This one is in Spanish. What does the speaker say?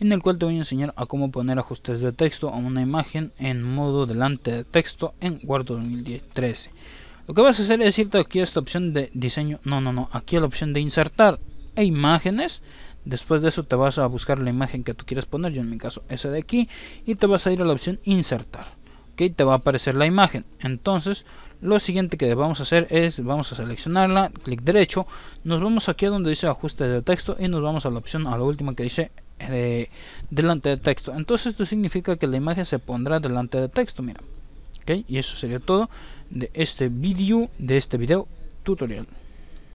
en el cual te voy a enseñar a cómo poner ajustes de texto a una imagen en modo delante de texto en Word 2013. Lo que vas a hacer es irte aquí a esta opción de diseño, no, no, no, aquí a la opción de insertar e imágenes. Después de eso te vas a buscar la imagen que tú quieres poner, yo en mi caso esa de aquí, y te vas a ir a la opción insertar. ¿ok? Te va a aparecer la imagen. Entonces, lo siguiente que vamos a hacer es, vamos a seleccionarla, clic derecho, nos vamos aquí a donde dice ajustes de texto y nos vamos a la opción, a la última que dice delante de texto. Entonces esto significa que la imagen se pondrá delante de texto, mira. Y eso sería todo de este vídeo, de este video tutorial.